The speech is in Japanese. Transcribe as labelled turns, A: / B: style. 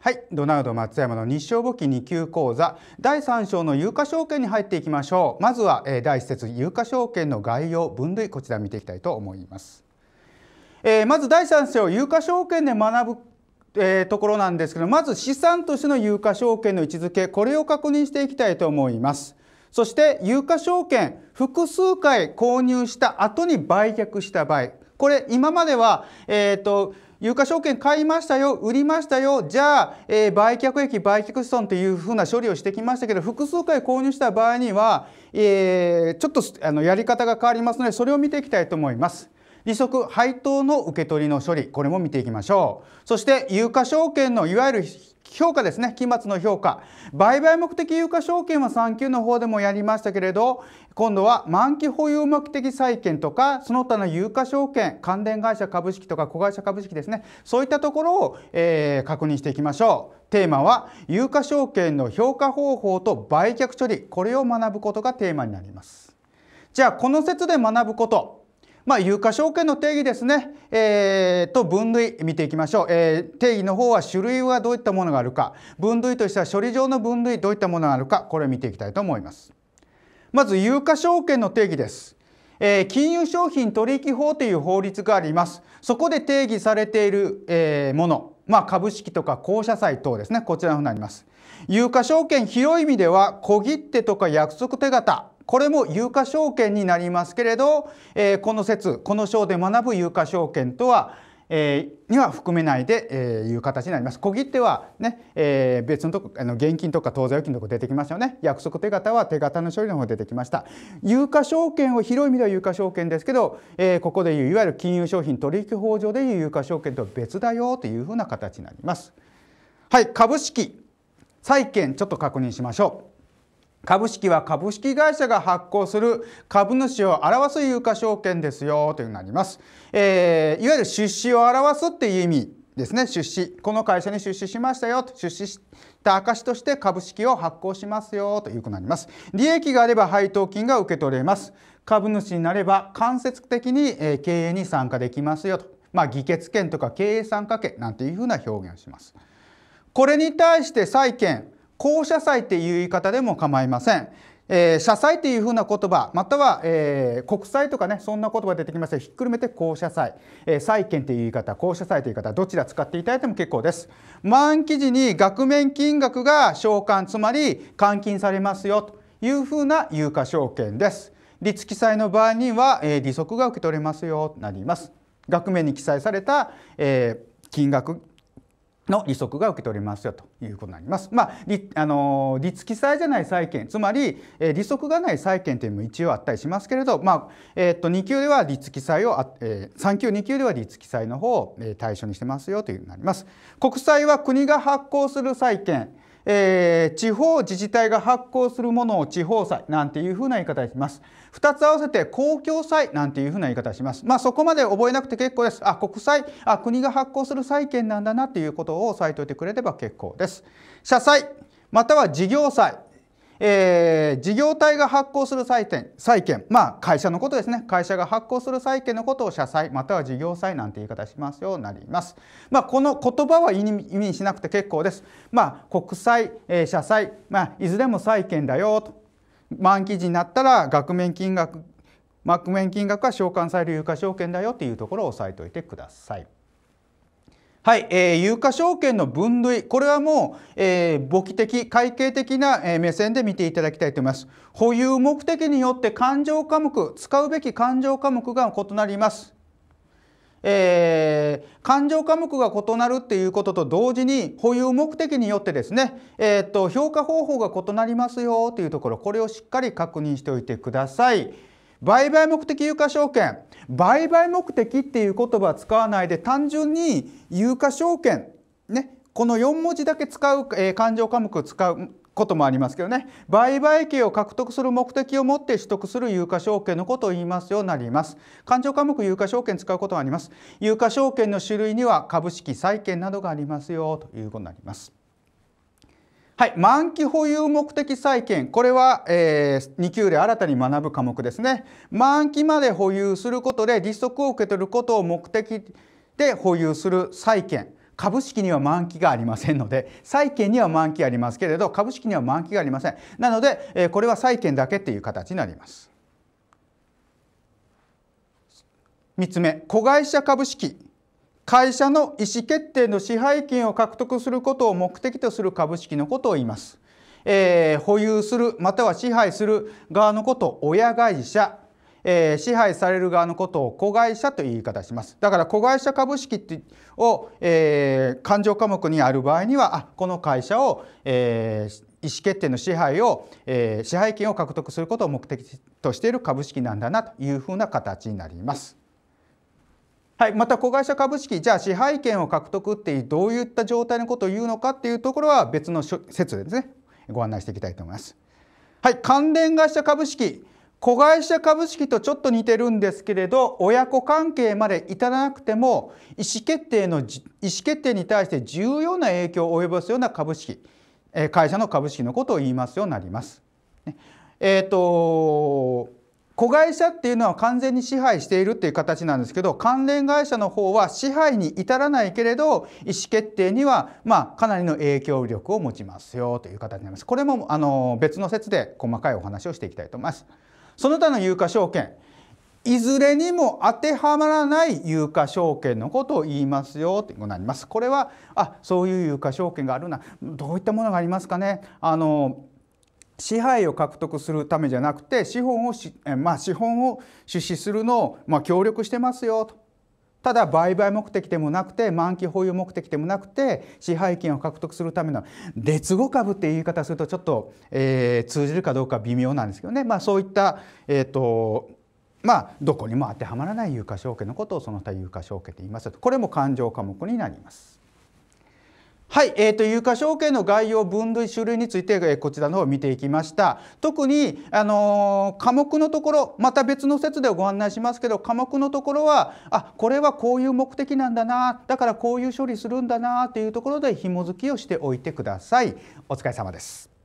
A: はい、ドナルド松山の日照簿記2級講座第3章の有価証券に入っていきましょうまずは、えー、第1節有価証券の概要分類こちら見ていきたいと思います、えー、まず第3章有価証券で学ぶえー、ところなんですけどまず資産としての有価証券の位置づけこれを確認していきたいと思いますそして有価証券複数回購入した後に売却した場合これ今まではえっ、ー、と有価証券買いましたよ売りましたよじゃあ、えー、売却益売却資損というふうな処理をしてきましたけど複数回購入した場合には、えー、ちょっとあのやり方が変わりますのでそれを見ていきたいと思います。利息配当の受け取りの処理これも見ていきましょうそして有価証券のいわゆる評価ですね期末の評価売買目的有価証券は3級の方でもやりましたけれど今度は満期保有目的債券とかその他の有価証券関連会社株式とか子会社株式ですねそういったところを、えー、確認していきましょうテーマは有価証券の評価方法と売却処理これを学ぶことがテーマになりますじゃあこの説で学ぶことまあ、有価証券の定義ですね、えー、と分類見ていきましょう、えー、定義の方は種類はどういったものがあるか分類としては処理上の分類どういったものがあるかこれを見ていきたいと思いますまず有価証券の定義ですえー、金融商品取引法という法律がありますそこで定義されている、えー、ものまあ、株式とか公社債等ですねこちらになります有価証券広い意味では小切手とか約束手形これも有価証券になりますけれど、えー、この説この章で学ぶ有価証券とはえには含めないで、えいう形になります。小切手はね、え別のとこあの現金とか当座預金とか出てきましたよね。約束手形は手形の処理の方出てきました。有価証券を広い意味では有価証券ですけど、えここでいういわゆる金融商品取引法上でいう有価証券とは別だよというふうな形になります。はい、株式、債券ちょっと確認しましょう。株式は株式会社が発行する株主を表す有価証券ですよというなります、えー、いわゆる出資を表すっていう意味ですね出資この会社に出資しましたよと出資した証として株式を発行しますよということになります利益があれば配当金が受け取れます株主になれば間接的に経営に参加できますよとまあ議決権とか経営参加権なんていうふうな表現をしますこれに対して債権公社債っていう言い方でも構いません。えー、社債というふうな言葉または、えー、国債とかねそんな言葉出てきますがひっくるめて公社債、えー、債権という言い方公社債という言い方どちら使っていただいても結構です満期時に額面金額が償還つまり換金されますよというふうな有価証券です立記債の場合には、えー、利息が受け取れますよとなります額面に記載された、えー、金額の利息が受け取れますよということになります。まあ、利あの利付き債じゃない債権、つまり、え利息がない債権というのも一応あったりしますけれど、まあえっと2級では利付き債をあ、えー、3級2級では利付き債の方を、え対象にしてますよというふになります。国債は国が発行する債券えー、地方自治体が発行するものを地方債なんていうふうな言い方します。2つ合わせて公共債なんていうふうな言い方します。まあそこまで覚えなくて結構です。あ、国債、あ、国が発行する債券なんだなっていうことを押さえておいてくれれば結構です。社債、または事業債、えー、事業体が発行する債権、債権、まあ会社のことですね。会社が発行する債権のことを社債または事業債なんて言い方しますようになります。まあこの言葉は意味味しなくて結構です。まあ国債、えー、社債、まあいずれも債権だよと。満期時になったら額面金額、額面金額は償還される有価証券だよっていうところを押さえておいてください。はい、えー、有価証券の分類、これはもう、えー、簿記的、会計的な、え目線で見ていただきたいと思います。保有目的によって勘定科目、使うべき勘定科目が異なります。えー、勘定科目が異なるっていうことと同時に保有目的によってですね、えーっと評価方法が異なりますよというところこれをしっかり確認しておいてください。売買目的有価証券売買目的っていう言葉は使わないで単純に有価証券ねこの4文字だけ使う、え勘定科目を使うこともありますけどね売買権を獲得する目的を持って取得する有価証券のことを言いますようになります勘定科目有価証券使うことがあります有価証券の種類には株式債券などがありますよということになりますはい、満期保有目的債権、これは、えー、2級で新たに学ぶ科目ですね。満期まで保有することで利息を受け取ることを目的で保有する債権。株式には満期がありませんので、債券には満期ありますけれど、株式には満期がありません。なので、えー、これは債券だけっていう形になります。3つ目、子会社株式。会社の意思決定の支配権を獲得することを目的とする株式のことを言います。えー、保有するまたは支配する側のことを親会社、えー、支配される側のことを子会社という言い方しますだから子会社株式ってを、えー、勘定科目にある場合にはあこの会社を、えー、意思決定の支配を、えー、支配権を獲得することを目的としている株式なんだなというふうな形になります。はい、また子会社株式じゃあ支配権を獲得ってどういった状態のことを言うのかっていうところは別の説でですねご案内していきたいと思います。はい、関連会社株式子会社株式とちょっと似てるんですけれど親子関係まで至らなくても意思決定の意思決定に対して重要な影響を及ぼすような株式会社の株式のことを言いますようになります。えーと子会社っていうのは完全に支配しているっていう形なんですけど関連会社の方は支配に至らないけれど意思決定にはまかなりの影響力を持ちますよという形になりますこれもあの別の説で細かいお話をしていきたいと思いますその他の有価証券いずれにも当てはまらない有価証券のことを言いますよということになりますこれはあそういう有価証券があるなどういったものがありますかねあの支配を獲得するためじゃなくて資本をまあ、資本を出資するのを、まあ、協力してますよとただ売買目的でもなくて満期保有目的でもなくて支配権を獲得するための劣後株っていう言い方するとちょっと、えー、通じるかどうか微妙なんですけどね、まあ、そういった、えーとまあ、どこにも当てはまらない有価証券のことをその他有価証券と言いますこれも勘定科目になります。はい、えーと、有価証券の概要分類種類について、えこちらの方を見ていきました特に、あのー、科目のところまた別の説でご案内しますけど科目のところはあこれはこういう目的なんだなだからこういう処理するんだなというところで紐付きをしておいてくださいお疲れ様です